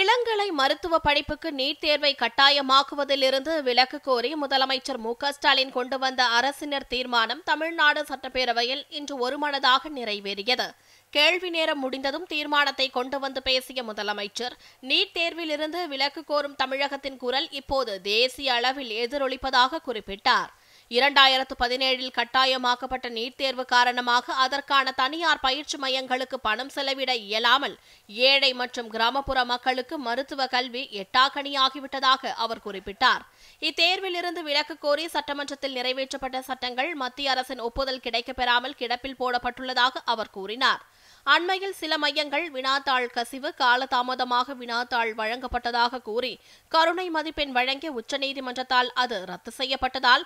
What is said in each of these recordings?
இளங்கலை மருத்துவ படிப்புக்கு நீட் தேர்வை கட்டாயமாக்குவதிலிருந்து விலக்கு கோரி முதலமைச்சர் மு ஸ்டாலின் கொண்டு வந்த அரசினர் தீர்மானம் தமிழ்நாடு சட்டப்பேரவையில் இன்று ஒருமனதாக நிறைவேறியது கேள்வி நேரம் முடிந்ததும் தீர்மானத்தை கொண்டு வந்து பேசிய முதலமைச்சர் நீட் தேர்விலிருந்து விலக்கு கோரும் தமிழகத்தின் குரல் இப்போது தேசிய அளவில் எதிரொலிப்பதாக குறிப்பிட்டார் இரண்டாயிரத்து பதினேழில் கட்டாயமாக்கப்பட்ட நீட் தேர்வு காரணமாக அதற்கான தனியார் பயிற்சி மையங்களுக்கு பணம் செலவிட இயலாமல் ஏழை மற்றும் கிராமப்புற மக்களுக்கு மருத்துவ கல்வி எட்டாக்கணியாகிவிட்டதாக அவர் குறிப்பிட்டார் இத்தேர்வில் இருந்து விலக்கு கோரி சட்டமன்றத்தில் நிறைவேற்றப்பட்ட சட்டங்கள் மத்திய அரசின் ஒப்புதல் கிடைக்கப்பெறாமல் கிடப்பில் போடப்பட்டுள்ளதாக அவர் கூறினார் அண்மையில் சில மையங்கள் வினாத்தாள் கசிவு காலதாமதமாக வினாத்தாள் வழங்கப்பட்டதாக கூறி கருணை மதிப்பெண் வழங்கிய உச்சநீதிமன்றத்தால் அது ரத்து செய்யப்பட்டதால்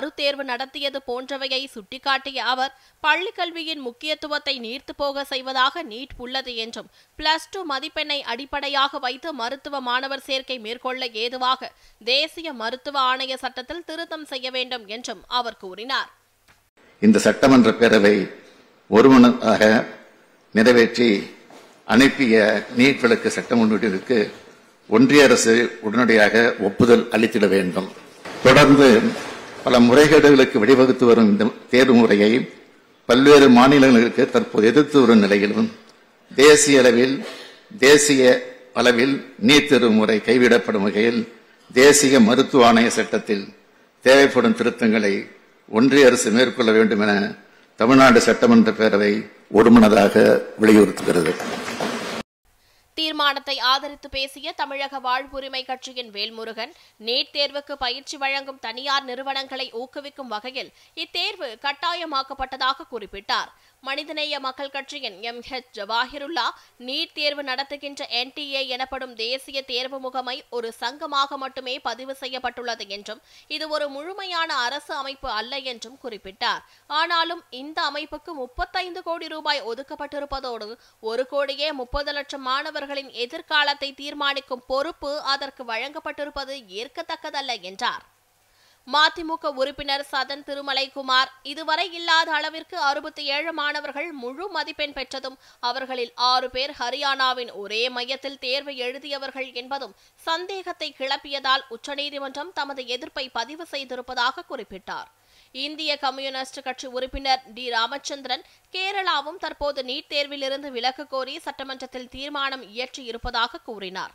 மறுதேர்வு நடத்தியது போன்றவையை சுட்டிக்காட்டிய அவர் பள்ளி கல்வியின் முக்கியத்துவத்தை நீர்த்து போக செய்வதாக நீட் உள்ளது என்றும் பிளஸ் டூ மதிப்பெண்ணை அடிப்படையாக வைத்து மருத்துவ மாணவர் சேர்க்கை மேற்கொள்ள ஏதுவாக தேசிய மருத்துவ ஆணைய சட்டத்தில் திருத்தம் செய்ய வேண்டும் என்றும் அவர் கூறினார் இந்த சட்டமன்ற பேரவை ஒருமனதாக நிறைவேற்றி அனுப்பிய நீட் விளக்கு சட்ட முன்னீட்டிற்கு ஒன்றிய அரசு உடனடியாக ஒப்புதல் அளித்திட வேண்டும் தொடர்ந்து பல முறைகேடுகளுக்கு வழிவகுத்து வரும் இந்த தேர்வு முறையை பல்வேறு மாநிலங்களுக்கு தற்போது எதிர்த்து வரும் நிலையிலும் தேசிய அளவில் தேசிய அளவில் நீட் தேர்வு முறை கைவிடப்படும் வகையில் தேசிய மருத்துவ ஆணைய சட்டத்தில் தேவைப்படும் திருத்தங்களை ஒன்றிய அரசு மேற்கொள்ள வேண்டும் என தமிழ்நாடு சட்டமன்ற பேரவை ஒருமனதாக வலியுறுத்துகிறது தீர்மானத்தை ஆதரித்து பேசிய தமிழக வாழ்வுரிமை கட்சியின் வேல்முருகன் நீட் தேர்வுக்கு பயிற்சி வழங்கும் தனியார் நிறுவனங்களை ஊக்குவிக்கும் வகையில் இத்தேர்வு கட்டாயமாக்கப்பட்டதாக குறிப்பிட்டார் மனிதநேய மக்கள் கட்சியின் எம் ஹெச் ஜவாஹிருல்லா நீட் தேர்வு நடத்துகின்ற என்டிஏ எனப்படும் தேசிய தேர்வு முகமை ஒரு சங்கமாக மட்டுமே பதிவு செய்யப்பட்டுள்ளது என்றும் இது ஒரு முழுமையான அரசு அமைப்பு அல்ல என்றும் குறிப்பிட்டார் ஆனாலும் இந்த அமைப்புக்கு முப்பத்தைந்து கோடி ரூபாய் ஒதுக்கப்பட்டிருப்பதோடு ஒரு கோடியே முப்பது லட்சம் மாணவர்களின் எதிர்காலத்தை தீர்மானிக்கும் பொறுப்பு அதற்கு வழங்கப்பட்டிருப்பது ஏற்கத்தக்கதல்ல என்றார் மதிமுக உறுப்பினர் சதன் திருமலைக்குமார் இதுவரை இல்லாத அளவிற்கு அறுபத்தி ஏழு மாணவர்கள் முழு மதிப்பெண் பெற்றதும் அவர்களில் ஆறு பேர் ஹரியானாவின் ஒரே மையத்தில் தேர்வு எழுதியவர்கள் என்பதும் சந்தேகத்தை கிளப்பியதால் உச்சநீதிமன்றம் தமது எதிர்ப்பை பதிவு செய்திருப்பதாக குறிப்பிட்டார் இந்திய கம்யூனிஸ்ட் கட்சி உறுப்பினர் டி ராமச்சந்திரன் கேரளாவும் தற்போது நீட் தேர்விலிருந்து விலக்கு கோரி சட்டமன்றத்தில் தீர்மானம் இயற்றி இருப்பதாக கூறினார்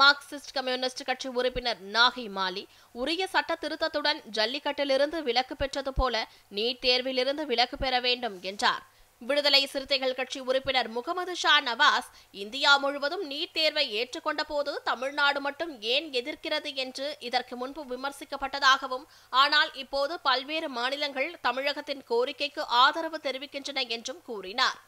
மார்க்சிஸ்ட் கம்யூனிஸ்ட் கட்சி உறுப்பினர் நாகி மாலி உரிய சட்ட திருத்தத்துடன் ஜல்லிக்கட்டிலிருந்து விலக்கு பெற்றது போல நீட் தேர்விலிருந்து விலக்கு பெற வேண்டும் என்றார் விடுதலை சிறுத்தைகள் கட்சி உறுப்பினர் முகமது ஷா நவாஸ் இந்தியா முழுவதும் நீட் தேர்வை ஏற்றுக்கொண்ட போது தமிழ்நாடு மட்டும் ஏன் எதிர்க்கிறது என்று இதற்கு முன்பு விமர்சிக்கப்பட்டதாகவும் ஆனால் இப்போது பல்வேறு மாநிலங்கள் தமிழகத்தின் கோரிக்கைக்கு ஆதரவு தெரிவிக்கின்றன என்றும் கூறினார்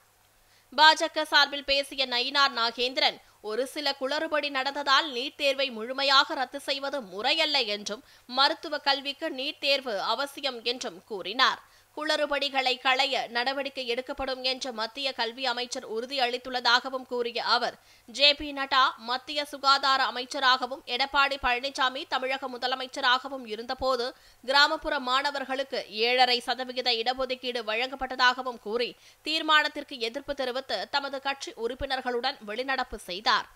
பாஜக சார்பில் பேசிய நயினார் நாகேந்திரன் ஒரு சில குளறுபடி நடந்ததால் நீட் தேர்வை முழுமையாக ரத்து செய்வது முறையல்ல என்றும் மருத்துவ கல்விக்கு நீட் தேர்வு அவசியம் என்றும் கூறினார் குளறுபடிகளை களைய நடவடிக்கை எடுக்கப்படும் என்று மத்திய கல்வி அமைச்சர் உறுதியளித்துள்ளதாகவும் கூறிய அவர் ஜே பி நட்டா மத்திய சுகாதார அமைச்சராகவும் எடப்பாடி பழனிசாமி தமிழக முதலமைச்சராகவும் இருந்தபோது கிராமப்புற மாணவர்களுக்கு ஏழரை சதவிகித இடஒதுக்கீடு வழங்கப்பட்டதாகவும் கூறி தீர்மானத்திற்கு எதிர்ப்பு தெரிவித்து தமது கட்சி உறுப்பினர்களுடன் வெளிநடப்பு செய்தார்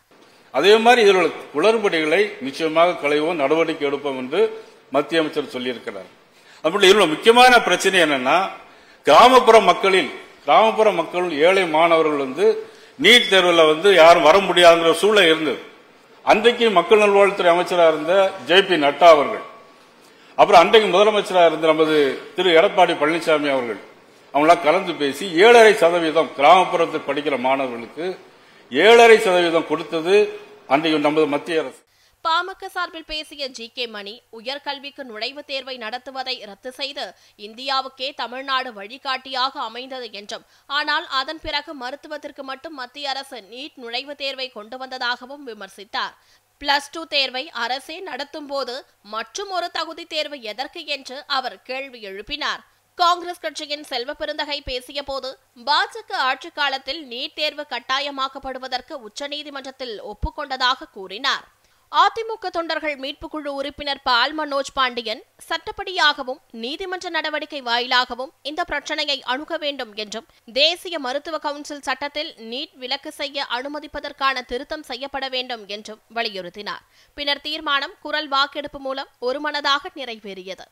அதே மாதிரி இதில் உள்ள குளறுபடிகளை நிச்சயமாக களைவோம் நடவடிக்கை எடுப்போம் என்று மத்திய அமைச்சர் சொல்லியிருக்கிறார் நம்மளுடைய இன்னும் முக்கியமான பிரச்சனை என்னன்னா கிராமப்புற மக்களில் கிராமப்புற மக்கள் ஏழை மாணவர்கள் வந்து நீட் தேர்வில் வந்து யாரும் வர முடியாதுங்கிற சூழல் இருந்தது அன்றைக்கு மக்கள் நல்வாழ்வுத்துறை அமைச்சராக இருந்த ஜே பி நட்டா அவர்கள் அப்புறம் அன்றைக்கு முதலமைச்சராக இருந்த நமது திரு எடப்பாடி பழனிசாமி அவர்கள் அவங்களாம் கலந்து பேசி ஏழரை சதவீதம் கிராமப்புறத்தில் படிக்கிற மாணவர்களுக்கு ஏழரை சதவீதம் கொடுத்தது அன்றைக்கு நமது மத்திய அரசு பாமக சார்பில் பேசிய ஜி கே மணி உயர்கல்விக்கு நுழைவுத் தேர்வை நடத்துவதை ரத்து செய்து இந்தியாவுக்கே தமிழ்நாடு வழிகாட்டியாக அமைந்தது என்றும் ஆனால் அதன் பிறகு மருத்துவத்திற்கு மட்டும் மத்திய அரசு நீட் நுழைவுத் தேர்வை கொண்டு வந்ததாகவும் விமர்சித்தார் பிளஸ் டூ தேர்வை அரசே நடத்தும் போது மற்றும் ஒரு தகுதி தேர்வு எதற்கு என்று அவர் கேள்வி எழுப்பினார் காங்கிரஸ் கட்சியின் செல்வ பெருந்தகை பேசிய போது பாஜக ஆட்சி காலத்தில் நீட் தேர்வு கட்டாயமாக்கப்படுவதற்கு உச்சநீதிமன்றத்தில் ஒப்புக்கொண்டதாக கூறினார் அதிமுக தொண்டர்கள் மீட்பு குழு உறுப்பினர் பால் மனோஜ் பாண்டியன் சட்டப்படியாகவும் நீதிமன்ற நடவடிக்கை வாயிலாகவும் இந்த பிரச்சனையை அணுக வேண்டும் என்றும் தேசிய மருத்துவ கவுன்சில் சட்டத்தில் நீட் விலக்கு செய்ய அனுமதிப்பதற்கான திருத்தம் செய்யப்பட வேண்டும் என்றும் வலியுறுத்தினார் பின்னர் தீர்மானம் குரல் வாக்கெடுப்பு மூலம் ஒருமனதாக நிறைவேறியது